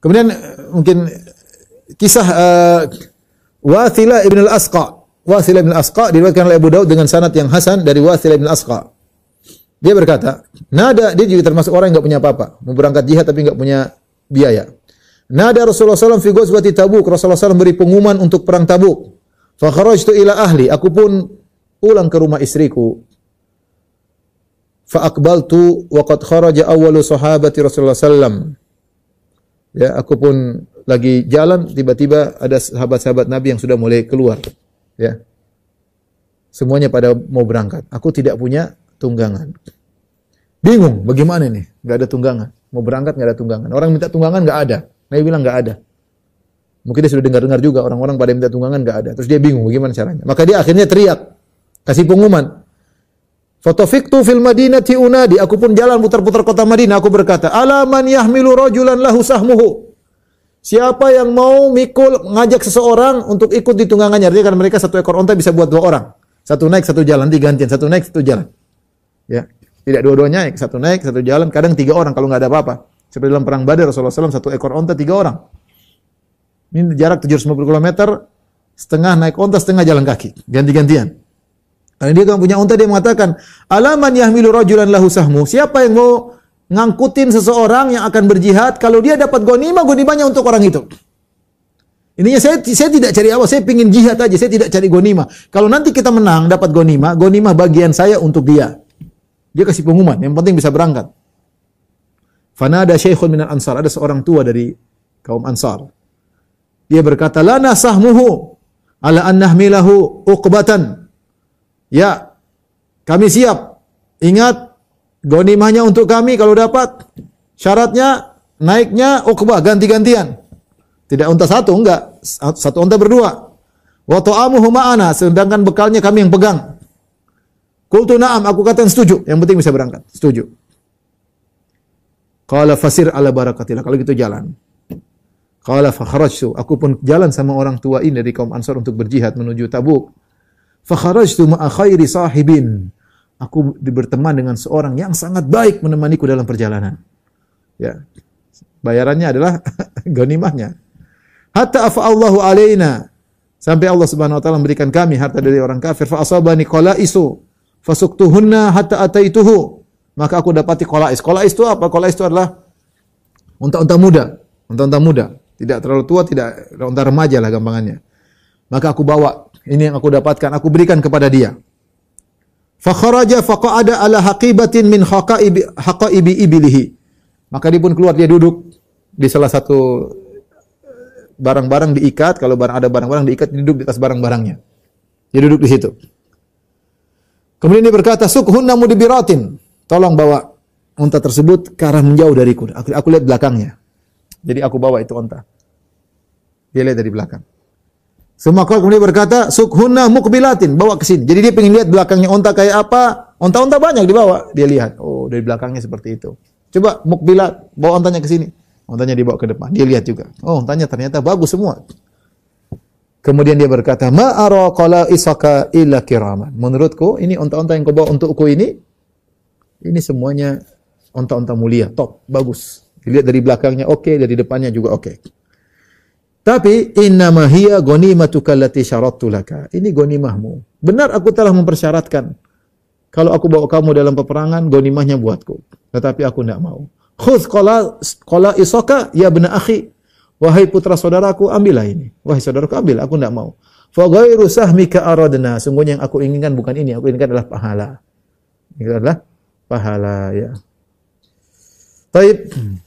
Kemudian eh, mungkin eh, kisah uh, Wathila ibn al-Asqa. Wathila ibn al-Asqa diriwayatkan oleh Abu Daud dengan sanad yang hasan dari Wathila ibn al-Asqa. Dia berkata, nada dia juga termasuk orang yang enggak punya apa-apa, mau berangkat jihad tapi enggak punya biaya. Nada Rasulullah SAW fi ghazwati Tabuk. Rasulullah SAW beri pengumuman untuk perang Tabuk. Fa kharajtu ila ahli. Aku pun pulang ke rumah istriku. Fa aqbaltu wa qad kharaja awwalu sahabati Rasulullah sallam. Ya, aku pun lagi jalan tiba-tiba ada sahabat-sahabat Nabi yang sudah mulai keluar. Ya. Semuanya pada mau berangkat. Aku tidak punya tunggangan. Bingung, bagaimana ini? Gak ada tunggangan. Mau berangkat gak ada tunggangan. Orang minta tunggangan gak ada. Nabi bilang gak ada. Mungkin dia sudah dengar-dengar juga orang-orang pada minta tunggangan gak ada. Terus dia bingung bagaimana caranya. Maka dia akhirnya teriak, kasih pengumuman. Fatafiktu fil madinati unadi. Aku pun jalan putar-putar kota Madinah. Aku berkata, Alaman yahmilu rojulan lahu sahmuhu. Siapa yang mau mikul ngajak seseorang untuk ikut di tunggangannya. Artinya kan mereka satu ekor onta bisa buat dua orang. Satu naik, satu jalan. Digantian. Satu naik, satu jalan. Ya. Tidak dua-duanya naik. Satu naik, satu jalan. Kadang tiga orang kalau nggak ada apa-apa. Seperti dalam perang Badar Rasulullah SAW satu ekor onta tiga orang. Ini jarak 750 km, setengah naik onta, setengah jalan kaki. Ganti-gantian. Karena dia kan punya unta dia mengatakan, "Alaman yahmilu rajulan lahu sahmu." Siapa yang mau ngangkutin seseorang yang akan berjihad kalau dia dapat gonima, gonimanya untuk orang itu. Ininya saya saya tidak cari apa, saya pingin jihad aja, saya tidak cari gonima. Kalau nanti kita menang dapat gonima, gonima bagian saya untuk dia. Dia kasih pengumuman, yang penting bisa berangkat. ada Syekhun minal Ansar, ada seorang tua dari kaum Ansar. Dia berkata, "Lana sahmuhu ala an nahmilahu uqbatan." Ya, kami siap. Ingat, gonimahnya untuk kami kalau dapat. Syaratnya, naiknya ukbah, ganti-gantian. Tidak unta satu, enggak. Satu unta berdua. Wa humaana sedangkan bekalnya kami yang pegang. Kultu na'am, aku katakan setuju. Yang penting bisa berangkat, setuju. Kala fasir ala barakatillah. Kalau gitu jalan. Kala fakharajtu. Aku pun jalan sama orang tua ini dari kaum Ansar untuk berjihad menuju Tabuk fakharajtu ma'a khairi sahibin. Aku berteman dengan seorang yang sangat baik menemaniku dalam perjalanan. Ya. Bayarannya adalah ganimahnya. Hatta afa Allahu alaina. Sampai Allah Subhanahu wa taala memberikan kami harta dari orang kafir fa asabani qalaisu fasuktuhunna hatta ataituhu. Maka aku dapati qalais. Qalais itu apa? Qalais itu adalah unta-unta muda, unta-unta muda, tidak terlalu tua, tidak unta remaja lah gampangannya. Maka aku bawa ini yang aku dapatkan, aku berikan kepada dia. Fakharaja ada ala haqibatin min haqaibi haqaibi ibilihi. Maka dia pun keluar dia duduk di salah satu eh, barang-barang diikat, kalau barang ada barang-barang diikat duduk di atas barang-barangnya. Dia duduk di situ. Kemudian dia berkata, "Sukhunna dibirotin. Tolong bawa unta tersebut ke arah menjauh dariku. Aku, aku lihat belakangnya. Jadi aku bawa itu unta. Dia lihat dari belakang. Semua kaul kemudian berkata, sukhunna mukbilatin, bawa ke sini. Jadi dia pengen lihat belakangnya onta kayak apa. Onta-onta banyak dibawa, dia lihat. Oh, dari belakangnya seperti itu. Coba mukbilat, bawa ontanya ke sini. Ontanya dibawa ke depan, dia lihat juga. Oh, ontanya ternyata bagus semua. Kemudian dia berkata, "Ma qala isaka illa kiraman." Menurutku, ini onta-onta yang kau bawa untukku ini ini semuanya onta-onta mulia, top, bagus. Dilihat dari belakangnya oke, okay, dari depannya juga oke. Okay. Tapi inna mahiya ghanimatuka allati syarattu laka. Ini ghanimahmu. Benar aku telah mempersyaratkan. Kalau aku bawa kamu dalam peperangan, ghanimahnya buatku. Tetapi aku tidak mau. khus qala qala isoka ya benar akhi. Wahai putra saudaraku, ambillah ini. Wahai saudaraku, ambil. Aku tidak mau. Fa ghairu sahmika aradna. Sungguhnya yang aku inginkan bukan ini. Aku inginkan adalah pahala. Ini adalah pahala ya. Baik.